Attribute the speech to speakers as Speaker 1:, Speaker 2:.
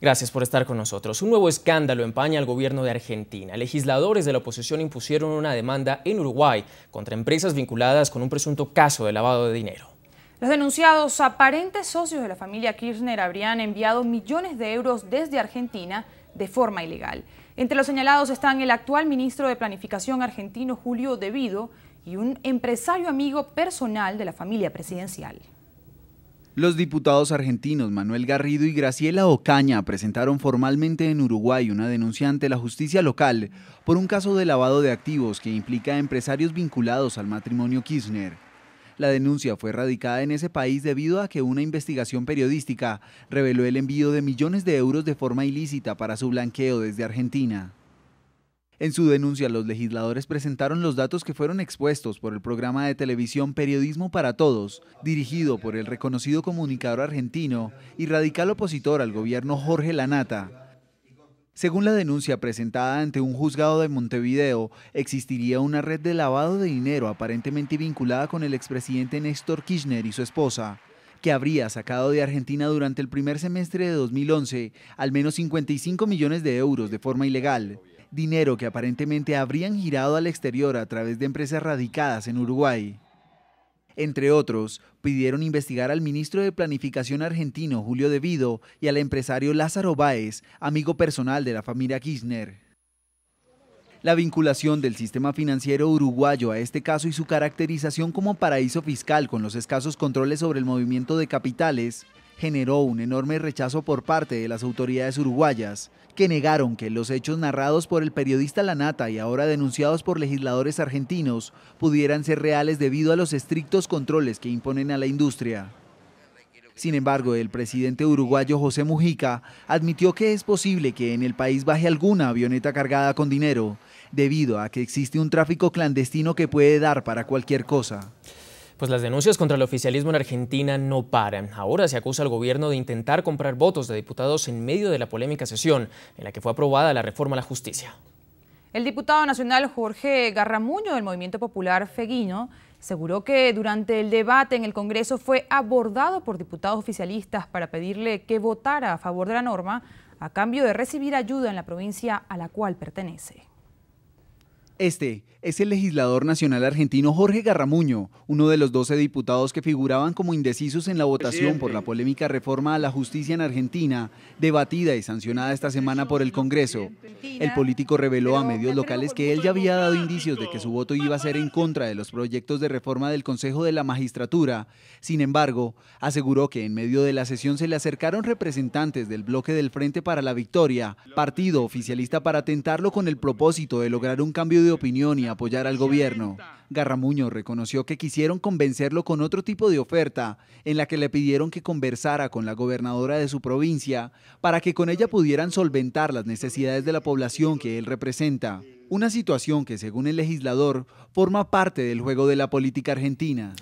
Speaker 1: Gracias por estar con nosotros. Un nuevo escándalo empaña al gobierno de Argentina. Legisladores de la oposición impusieron una demanda en Uruguay contra empresas vinculadas con un presunto caso de lavado de dinero.
Speaker 2: Los denunciados aparentes socios de la familia Kirchner habrían enviado millones de euros desde Argentina de forma ilegal. Entre los señalados están el actual ministro de Planificación argentino Julio Devido y un empresario amigo personal de la familia presidencial.
Speaker 3: Los diputados argentinos Manuel Garrido y Graciela Ocaña presentaron formalmente en Uruguay una denuncia ante la justicia local por un caso de lavado de activos que implica a empresarios vinculados al matrimonio Kirchner. La denuncia fue radicada en ese país debido a que una investigación periodística reveló el envío de millones de euros de forma ilícita para su blanqueo desde Argentina. En su denuncia, los legisladores presentaron los datos que fueron expuestos por el programa de televisión Periodismo para Todos, dirigido por el reconocido comunicador argentino y radical opositor al gobierno Jorge Lanata. Según la denuncia presentada ante un juzgado de Montevideo, existiría una red de lavado de dinero aparentemente vinculada con el expresidente Néstor Kirchner y su esposa que habría sacado de Argentina durante el primer semestre de 2011 al menos 55 millones de euros de forma ilegal, dinero que aparentemente habrían girado al exterior a través de empresas radicadas en Uruguay. Entre otros, pidieron investigar al ministro de Planificación argentino Julio Devido y al empresario Lázaro Báez, amigo personal de la familia Kirchner. La vinculación del sistema financiero uruguayo a este caso y su caracterización como paraíso fiscal con los escasos controles sobre el movimiento de capitales generó un enorme rechazo por parte de las autoridades uruguayas, que negaron que los hechos narrados por el periodista Lanata y ahora denunciados por legisladores argentinos pudieran ser reales debido a los estrictos controles que imponen a la industria. Sin embargo, el presidente uruguayo José Mujica admitió que es posible que en el país baje alguna avioneta cargada con dinero, debido a que existe un tráfico clandestino que puede dar para cualquier cosa.
Speaker 1: Pues las denuncias contra el oficialismo en Argentina no paran. Ahora se acusa al gobierno de intentar comprar votos de diputados en medio de la polémica sesión en la que fue aprobada la reforma a la justicia.
Speaker 2: El diputado nacional Jorge Garramuño del Movimiento Popular Feguino aseguró que durante el debate en el Congreso fue abordado por diputados oficialistas para pedirle que votara a favor de la norma a cambio de recibir ayuda en la provincia a la cual pertenece.
Speaker 3: Este es el legislador nacional argentino Jorge Garramuño, uno de los 12 diputados que figuraban como indecisos en la votación por la polémica reforma a la justicia en Argentina, debatida y sancionada esta semana por el Congreso. El político reveló a medios locales que él ya había dado indicios de que su voto iba a ser en contra de los proyectos de reforma del Consejo de la Magistratura. Sin embargo, aseguró que en medio de la sesión se le acercaron representantes del bloque del Frente para la Victoria, partido oficialista para tentarlo con el propósito de lograr un cambio de opinión y apoyar al gobierno. Garramuño reconoció que quisieron convencerlo con otro tipo de oferta, en la que le pidieron que conversara con la gobernadora de su provincia para que con ella pudieran solventar las necesidades de la población que él representa. Una situación que, según el legislador, forma parte del juego de la política argentina.